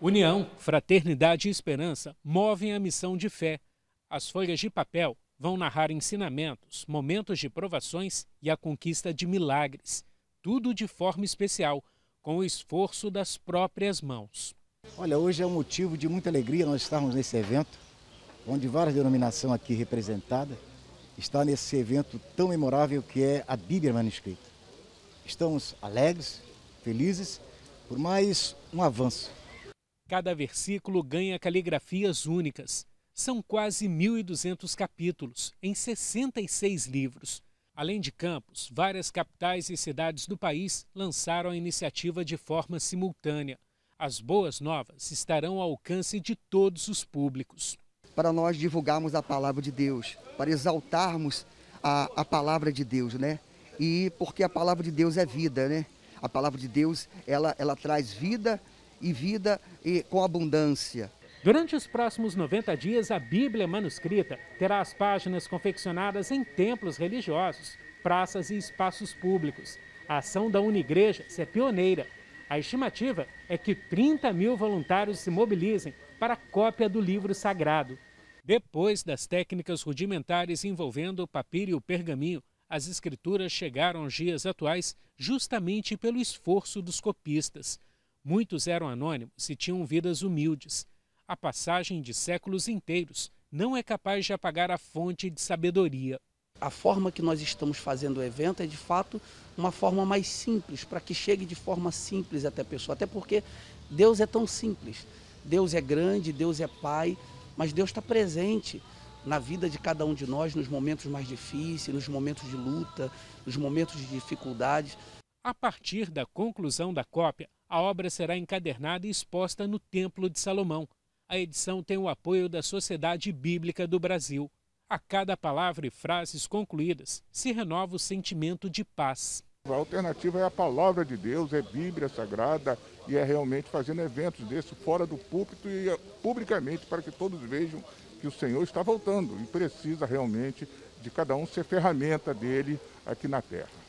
União, fraternidade e esperança movem a missão de fé. As folhas de papel vão narrar ensinamentos, momentos de provações e a conquista de milagres. Tudo de forma especial, com o esforço das próprias mãos. Olha, hoje é um motivo de muita alegria nós estarmos nesse evento, onde várias denominações aqui representadas estão nesse evento tão memorável que é a Bíblia Manuscrita. Estamos alegres, felizes, por mais um avanço Cada versículo ganha caligrafias únicas. São quase 1.200 capítulos, em 66 livros. Além de Campos, várias capitais e cidades do país lançaram a iniciativa de forma simultânea. As boas novas estarão ao alcance de todos os públicos. Para nós divulgarmos a palavra de Deus, para exaltarmos a, a palavra de Deus, né? E porque a palavra de Deus é vida, né? A palavra de Deus, ela, ela traz vida, e vida e com abundância. Durante os próximos 90 dias, a Bíblia manuscrita terá as páginas confeccionadas em templos religiosos, praças e espaços públicos. A ação da Unigreja é pioneira. A estimativa é que 30 mil voluntários se mobilizem para a cópia do livro sagrado. Depois das técnicas rudimentares envolvendo o papiro e o pergaminho, as escrituras chegaram aos dias atuais justamente pelo esforço dos copistas. Muitos eram anônimos e tinham vidas humildes. A passagem de séculos inteiros não é capaz de apagar a fonte de sabedoria. A forma que nós estamos fazendo o evento é, de fato, uma forma mais simples, para que chegue de forma simples até a pessoa. Até porque Deus é tão simples. Deus é grande, Deus é Pai, mas Deus está presente na vida de cada um de nós nos momentos mais difíceis, nos momentos de luta, nos momentos de dificuldades. A partir da conclusão da cópia, a obra será encadernada e exposta no Templo de Salomão. A edição tem o apoio da Sociedade Bíblica do Brasil. A cada palavra e frases concluídas, se renova o sentimento de paz. A alternativa é a palavra de Deus, é Bíblia Sagrada e é realmente fazendo eventos desse fora do púlpito e eh, publicamente para que todos vejam que o Senhor está voltando e precisa realmente de cada um ser ferramenta dele aqui na terra.